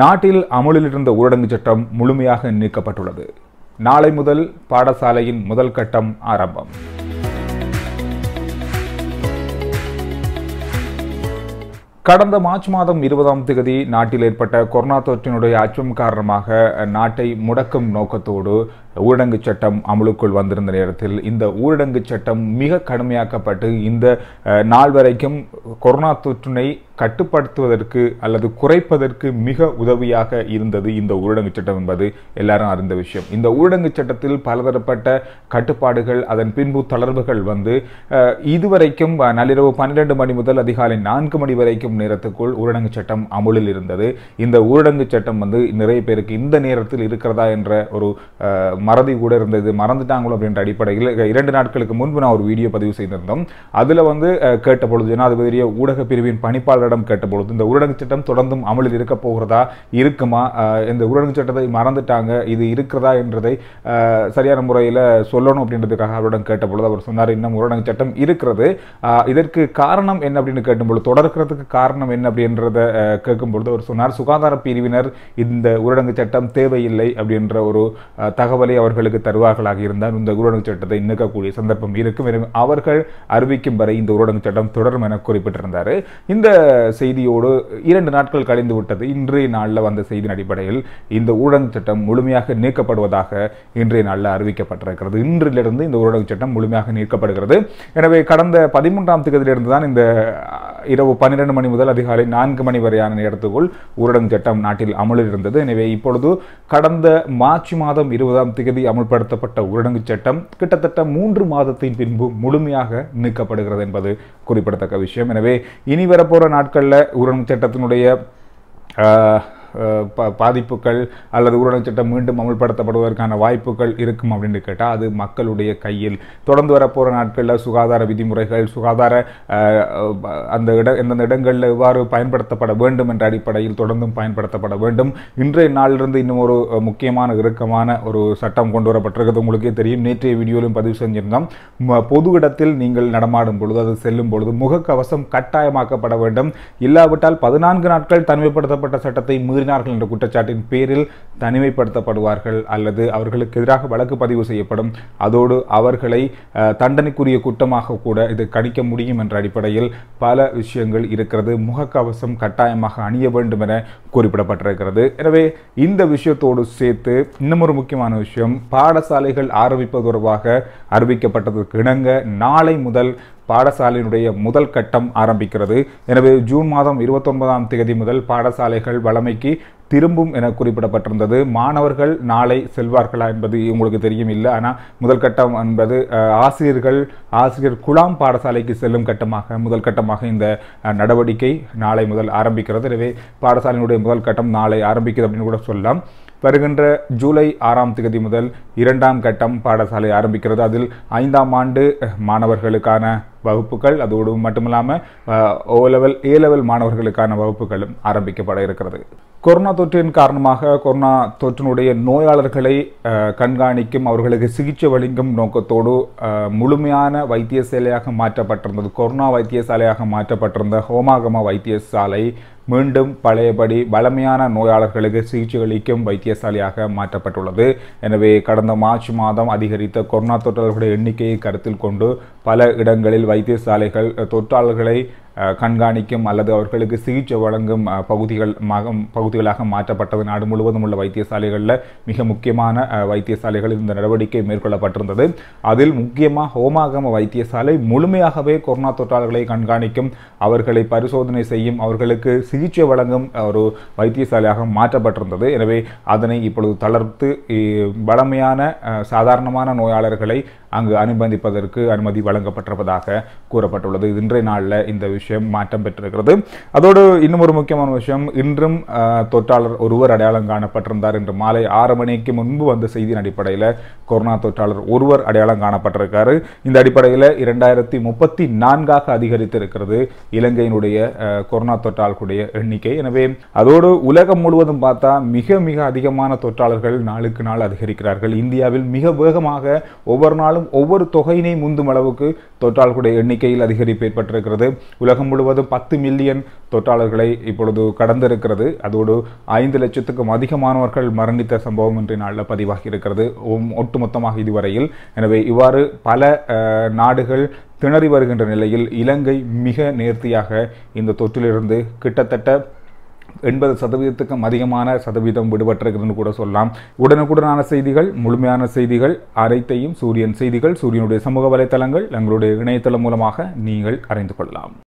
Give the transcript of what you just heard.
நாட்டில் அமுலில் இருந்த ஊரடங்கு சட்டம் முழுமையாக நீக்கப்பட்டுள்ளது நாளை முதல் பாடசாலையின் முதல் கட்டம் ஆரம்பம் கடந்த மார்ச் மாதம் இருபதாம் தேதி நாட்டில் ஏற்பட்ட கொரோனா தொற்றினுடைய அச்சம் காரணமாக நாட்டை முடக்கும் நோக்கத்தோடு ஊரடங்கு சட்டம் அமலுக்குள் வந்திருந்த நேரத்தில் இந்த ஊரடங்கு சட்டம் மிக கடுமையாக்கப்பட்டு இந்த நாள் வரைக்கும் கொரோனா தொற்றினை கட்டுப்படுத்துவதற்கு அல்லது குறைப்பதற்கு மிக உதவியாக இருந்தது இந்த ஊரடங்கு சட்டம் என்பது எல்லாரும் அறிந்த விஷயம் இந்த ஊரடங்கு சட்டத்தில் பலதரப்பட்ட கட்டுப்பாடுகள் அதன் பின்பு தளர்வுகள் வந்து இதுவரைக்கும் நள்ளிரவு பன்னிரெண்டு மணி முதல் அதிகாலை நான்கு மணி வரைக்கும் நேரத்துக்குள் ஊரடங்கு சட்டம் அமுலில் இருந்தது இந்த ஊரடங்கு சட்டம் வந்து நிறைய பேருக்கு இந்த நேரத்தில் இருக்கிறதா என்ற ஒரு மறதி கூட இருந்தது மறந்துட்டாங்களோ அப்படின்ற அடிப்படையில் இரண்டு நாட்களுக்கு முன்பு நான் ஒரு வீடியோ பதிவு செய்திருந்தோம் அதில் வந்து கேட்ட பொழுது ஜனாதிபதிய ஊடக பிரிவின் பணிப்பாளரிடம் கேட்ட பொழுது இந்த ஊரடங்கு சட்டம் தொடர்ந்தும் அமலில் இருக்க போகிறதா இருக்குமா இந்த ஊரடங்கு சட்டத்தை மறந்துட்டாங்க இது இருக்கிறதா என்றதை சரியான முறையில் சொல்லணும் அப்படின்றதுக்காக அவரிடம் கேட்ட பொழுது அவர் சொன்னார் இன்னும் ஊரடங்கு சட்டம் இருக்கிறது இதற்கு காரணம் என்ன அப்படின்னு கேட்டும்பொழுது தொடர்கிறதுக்கு காரணம் என்ன அப்படின்றத கேட்கும்பொழுது அவர் சொன்னார் சுகாதார பிரிவினர் இந்த ஊரடங்கு சட்டம் தேவையில்லை அப்படின்ற ஒரு தகவலை சட்டத்தை அவர்களுக்கு தருவார்களாக இருந்தால் இந்த ஊரடங்கு சட்டத்தை நிற்கக்கூடிய சந்தர்ப்பம் இருக்கும் என அவர்கள் அறிவிக்கும் வரை இந்த ஊரடங்கு சட்டம் தொடரும் என குறிப்பிட்டிருந்தார் இந்த செய்தியோடு இரண்டு நாட்கள் கழிந்து விட்டது இன்றைய நாளில் வந்த செய்தியின் அடிப்படையில் இந்த ஊரடங்கு சட்டம் முழுமையாக நீக்கப்படுவதாக இன்றைய நாளில் அறிவிக்கப்பட்டிருக்கிறது இன்றிலிருந்து இந்த ஊரடங்கு சட்டம் முழுமையாக நீக்கப்படுகிறது எனவே கடந்த பதிமூன்றாம் தேதியிலிருந்து தான் இந்த இரவு பன்னிரண்டு மணி முதல் அதிகாலை நான்கு மணி வரையான நேரத்துக்குள் ஊரடங்கு சட்டம் நாட்டில் அமலில் இருந்தது எனவே இப்பொழுது கடந்த மார்ச் மாதம் இருபதாம் தேதி தேதி அமுல்படுத்தப்பட்ட ஊரடங்குச் சட்டம் கிட்டத்தட்ட மூன்று மாதத்தின் பின்பு முழுமையாக நீக்கப்படுகிறது என்பது குறிப்பிடத்தக்க விஷயம் எனவே இனி வரப்போகிற நாட்களில் ஊரடங்கு சட்டத்தினுடைய பாதிப்புகள் அல்லது ஊரடங்கு சட்டம் மீண்டும் அமல்படுத்தப்படுவதற்கான வாய்ப்புகள் இருக்கும் அப்படின்னு கேட்டால் அது மக்களுடைய கையில் தொடர்ந்து வரப்போகிற நாட்களில் சுகாதார விதிமுறைகள் சுகாதார அந்த இட எந்தெந்த இடங்களில் எவ்வாறு பயன்படுத்தப்பட வேண்டும் என்ற அடிப்படையில் தொடர்ந்தும் பயன்படுத்தப்பட வேண்டும் இன்றைய நாளிலிருந்து இன்னும் ஒரு முக்கியமான இறுக்கமான ஒரு சட்டம் கொண்டு வரப்பட்டிருக்கிறது உங்களுக்கே தெரியும் நேற்றைய வீடியோவிலும் பதிவு செஞ்சிருந்தோம் பொது இடத்தில் நீங்கள் நடமாடும் பொழுது அது செல்லும் பொழுது முகக்கவசம் கட்டாயமாக்கப்பட வேண்டும் இல்லாவிட்டால் பதினான்கு நாட்கள் தனிமைப்படுத்தப்பட்ட சட்டத்தை மீறி மாறினார்கள் என்ற குற்றச்சாட்டின் பேரில் தனிமைப்படுத்தப்படுவார்கள் அல்லது அவர்களுக்கு எதிராக வழக்கு பதிவு செய்யப்படும் அதோடு அவர்களை தண்டனைக்குரிய குற்றமாக கூட இது கணிக்க முடியும் என்ற அடிப்படையில் பல விஷயங்கள் இருக்கிறது முகக்கவசம் கட்டாயமாக அணிய வேண்டும் என குறிப்பிடப்பட்டிருக்கிறது எனவே இந்த விஷயத்தோடு சேர்த்து இன்னமொரு ஒரு முக்கியமான விஷயம் பாடசாலைகள் ஆரம்பிப்பது தொடர்பாக அறிவிக்கப்பட்டதற்கு இணங்க நாளை முதல் பாடசாலையினுடைய முதல் கட்டம் ஆரம்பிக்கிறது எனவே ஜூன் மாதம் இருபத்தொன்பதாம் தேதி முதல் பாடசாலைகள் வளமைக்கு திரும்பும் என குறிப்பிடப்பட்டிருந்தது மாணவர்கள் நாளை செல்வார்களா என்பது உங்களுக்கு தெரியும் இல்லை ஆனால் முதல் கட்டம் என்பது ஆசிரியர்கள் ஆசிரியர் குலாம் பாடசாலைக்கு செல்லும் கட்டமாக முதல் கட்டமாக இந்த நடவடிக்கை நாளை முதல் ஆரம்பிக்கிறது எனவே பாடசாலையினுடைய முதல் கட்டம் நாளை ஆரம்பிக்கிறது அப்படின்னு கூட சொல்லலாம் வருகின்ற ஜூலை ஆறாம் தேதி முதல் இரண்டாம் கட்டம் பாடசாலை ஆரம்பிக்கிறது அதில் ஐந்தாம் ஆண்டு மாணவர்களுக்கான வகுப்புகள் அதோடு மட்டுமில்லாமல் ஓ லெவல் ஏ லெவல் மாணவர்களுக்கான வகுப்புகளும் ஆரம்பிக்கப்பட இருக்கிறது கொரோனா தொற்றின் காரணமாக கொரோனா தொற்றினுடைய நோயாளர்களை கண்காணிக்கும் அவர்களுக்கு சிகிச்சை வழங்கும் நோக்கத்தோடு முழுமையான வைத்தியசாலையாக மாற்றப்பட்டிருந்தது கொரோனா வைத்தியசாலையாக மாற்றப்பட்டிருந்த ஹோமாகம வைத்தியசாலை மீண்டும் பழையபடி வளமையான நோயாளர்களுக்கு சிகிச்சை அளிக்கும் வைத்தியசாலையாக மாற்றப்பட்டுள்ளது எனவே கடந்த மார்ச் மாதம் அதிகரித்த கொரோனா தொற்றாளர்களுடைய எண்ணிக்கையை கருத்தில் கொண்டு பல இடங்களில் வைத்தியசாலைகள் தொற்றாளர்களை கண்காணிக்கும் அல்லது அவர்களுக்கு சிகிச்சை வழங்கும் பகுதிகள் பகுதிகளாக மாற்றப்பட்டது நாடு முழுவதும் உள்ள வைத்தியசாலைகளில் மிக முக்கியமான வைத்தியசாலைகளில் இந்த நடவடிக்கை மேற்கொள்ளப்பட்டிருந்தது அதில் முக்கியமாக ஹோமாகம வைத்தியசாலை முழுமையாகவே கொரோனா தொற்றாளர்களை கண்காணிக்கும் அவர்களை பரிசோதனை செய்யும் அவர்களுக்கு சிகிச்சை வழங்கும் ஒரு வைத்தியசாலையாக மாற்றப்பட்டிருந்தது எனவே அதனை இப்பொழுது தளர்த்து வளமையான சாதாரணமான நோயாளர்களை அங்கு அனுமதிப்பதற்கு அனுமதி வழங்கப்பட்டிருப்பதாக கூறப்பட்டுள்ளது இன்றைய நாளில் இந்த விஷயம் மாற்றம் பெற்றிருக்கிறது அதோடு இன்னும் ஒரு முக்கியமான விஷயம் இன்றும் தொற்றாளர் ஒருவர் அடையாளம் காணப்பட்டிருந்தார் இன்று மாலை ஆறு மணிக்கு முன்பு வந்த செய்தியின் அடிப்படையில் கொரோனா தொற்றாளர் ஒருவர் அடையாளம் காணப்பட்டிருக்காரு இந்த அடிப்படையில் இரண்டாயிரத்தி முப்பத்தி நான்காக அதிகரித்திருக்கிறது இலங்கையினுடைய கொரோனா தொற்றாளர்களுடைய எண்ணிக்கை எனவே அதோடு உலகம் முழுவதும் பார்த்தா மிக மிக அதிகமான தொற்றாளர்கள் நாளுக்கு நாள் அதிகரிக்கிறார்கள் இந்தியாவில் மிக வேகமாக ஒவ்வொரு நாளும் இருந்தாலும் ஒவ்வொரு தொகையினை முந்தும் அளவுக்கு தொற்றாளர்களுடைய எண்ணிக்கையில் அதிகரிப்பு ஏற்பட்டிருக்கிறது உலகம் முழுவதும் பத்து மில்லியன் தொற்றாளர்களை இப்பொழுது கடந்திருக்கிறது அதோடு ஐந்து லட்சத்துக்கும் அதிகமானவர்கள் மரணித்த சம்பவம் இன்றைய நாளில் பதிவாகி இருக்கிறது ஒட்டுமொத்தமாக இதுவரையில் எனவே இவ்வாறு பல நாடுகள் திணறி வருகின்ற நிலையில் இலங்கை மிக நேர்த்தியாக இந்த தொற்றிலிருந்து கிட்டத்தட்ட எண்பது சதவீதத்துக்கும் அதிகமான சதவீதம் விடுபட்டிருக்கிறது கூட சொல்லலாம் உடனுக்குடனான செய்திகள் முழுமையான செய்திகள் அனைத்தையும் சூரியன் செய்திகள் சூரியனுடைய சமூக வலைத்தளங்கள் எங்களுடைய இணையதளம் மூலமாக நீங்கள் அறிந்து கொள்ளலாம்